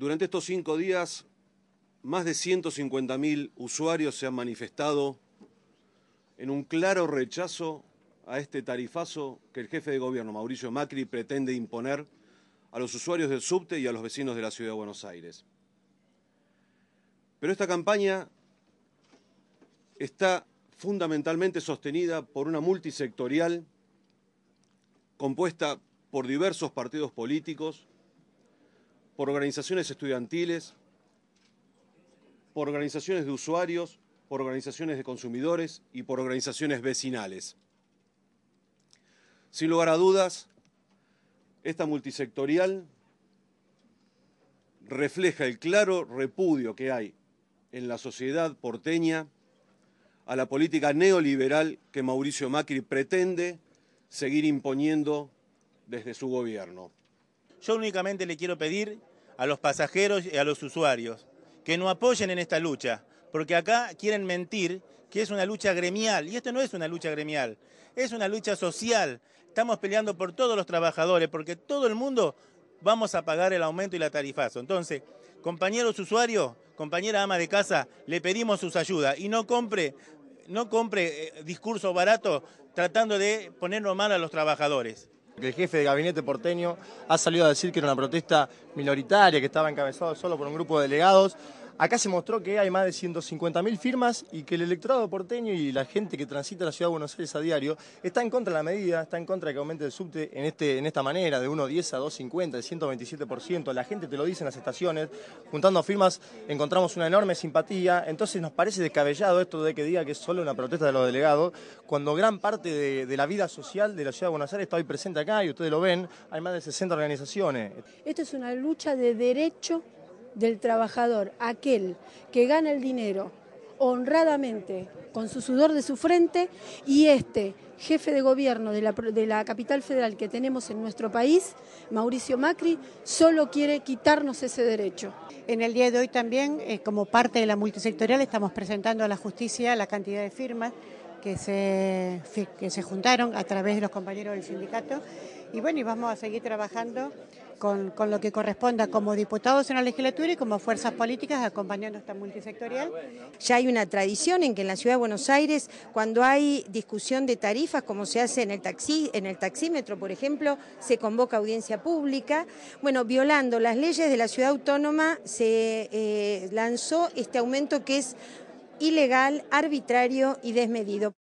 Durante estos cinco días, más de 150.000 usuarios se han manifestado en un claro rechazo a este tarifazo que el jefe de gobierno, Mauricio Macri, pretende imponer a los usuarios del subte y a los vecinos de la Ciudad de Buenos Aires. Pero esta campaña está fundamentalmente sostenida por una multisectorial compuesta por diversos partidos políticos por organizaciones estudiantiles, por organizaciones de usuarios, por organizaciones de consumidores y por organizaciones vecinales. Sin lugar a dudas, esta multisectorial refleja el claro repudio que hay en la sociedad porteña a la política neoliberal que Mauricio Macri pretende seguir imponiendo desde su gobierno. Yo únicamente le quiero pedir a los pasajeros y a los usuarios, que no apoyen en esta lucha, porque acá quieren mentir que es una lucha gremial, y esto no es una lucha gremial, es una lucha social. Estamos peleando por todos los trabajadores, porque todo el mundo vamos a pagar el aumento y la tarifazo. Entonces, compañeros usuarios, compañera ama de casa, le pedimos sus ayudas y no compre, no compre eh, discurso barato tratando de ponernos mal a los trabajadores que el jefe de gabinete porteño ha salido a decir que era una protesta minoritaria, que estaba encabezado solo por un grupo de delegados. Acá se mostró que hay más de 150.000 firmas y que el electorado porteño y la gente que transita la ciudad de Buenos Aires a diario está en contra de la medida, está en contra de que aumente el subte en, este, en esta manera, de 1,10 a 2,50, de 127%. La gente te lo dice en las estaciones. Juntando firmas encontramos una enorme simpatía. Entonces nos parece descabellado esto de que diga que es solo una protesta de los delegados, cuando gran parte de, de la vida social de la ciudad de Buenos Aires está hoy presente acá y ustedes lo ven. Hay más de 60 organizaciones. Esto es una lucha de derecho del trabajador, aquel que gana el dinero honradamente con su sudor de su frente y este jefe de gobierno de la, capital federal que tenemos en nuestro país, Mauricio Macri, solo quiere quitarnos ese derecho. En el día de hoy también, eh, como parte de la multisectorial, estamos presentando a la justicia la cantidad de firmas que se, que se juntaron a través de los compañeros del sindicato y bueno, y vamos a seguir trabajando con, lo que corresponda como diputados en la legislatura y como fuerzas políticas acompañando esta multisectorial. Ah, ya hay una tradición en que en la ciudad de Buenos Aires, cuando hay discusión de tarifas, como se hace en el, taxi, en el taxímetro, por ejemplo, se convoca audiencia pública. Bueno, violando las leyes de la ciudad autónoma, se eh, lanzó este aumento que es ilegal, arbitrario y desmedido.